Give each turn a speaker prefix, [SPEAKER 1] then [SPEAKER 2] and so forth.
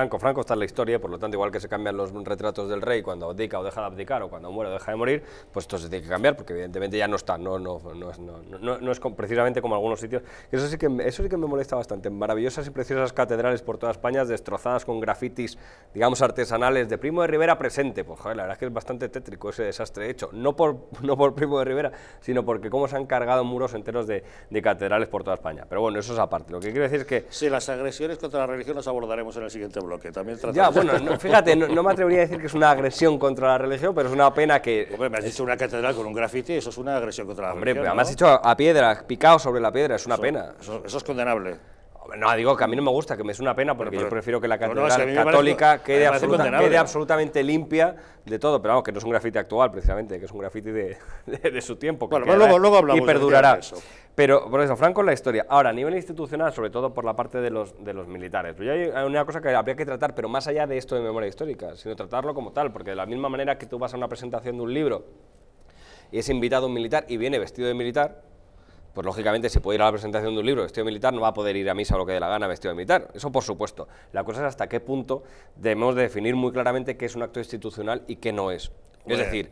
[SPEAKER 1] Franco, Franco está en la historia, por lo tanto, igual que se cambian los retratos del rey cuando abdica o deja de abdicar o cuando muere o deja de morir, pues esto se tiene que cambiar porque evidentemente ya no está, no, no, no, es, precisamente como algunos sitios. Eso sí, que, eso sí que me molesta bastante, maravillosas y preciosas catedrales por toda España destrozadas con grafitis, digamos, artesanales de Primo de Rivera presente, pues joder, la verdad es que es bastante tétrico ese desastre hecho, no por, no por Primo de Rivera, sino porque cómo se han cargado muros enteros de, de catedrales por toda España. Pero bueno, eso es aparte, lo que quiero decir es que... Sí, las agresiones contra la religión las abordaremos en el siguiente que También ya, bueno, fíjate, no, me atrevería a decir que es una agresión contra la religión, pero es una pena que... Hombre, me has dicho una catedral con un graffiti, eso es una agresión contra la religión, Hombre, me has dicho a piedra, picado sobre la piedra, es una pena. Eso, es condenable. No, digo que a mí no me gusta, que me es una pena, porque yo prefiero que la catedral católica quede, absolutamente limpia de todo, pero vamos, que no es un grafiti actual, precisamente, que es un grafiti de, su tiempo. bueno, luego, luego y perdurará. Pero, por eso, Franco la historia. Ahora, a nivel institucional, sobre todo por la parte de los, militares, pues hay una cosa que habría que tratar, pero más allá de esto de memoria histórica, sino tratarlo como tal, porque de la misma manera que tú vas a una presentación de un libro y es invitado un militar y viene vestido de militar, pues lógicamente si puede ir a la presentación de un libro vestido de militar, no va a poder ir a misa o lo que dé la gana vestido de militar, eso por supuesto. La cosa es hasta qué punto debemos definir muy claramente qué es un acto institucional y qué no es. Es decir,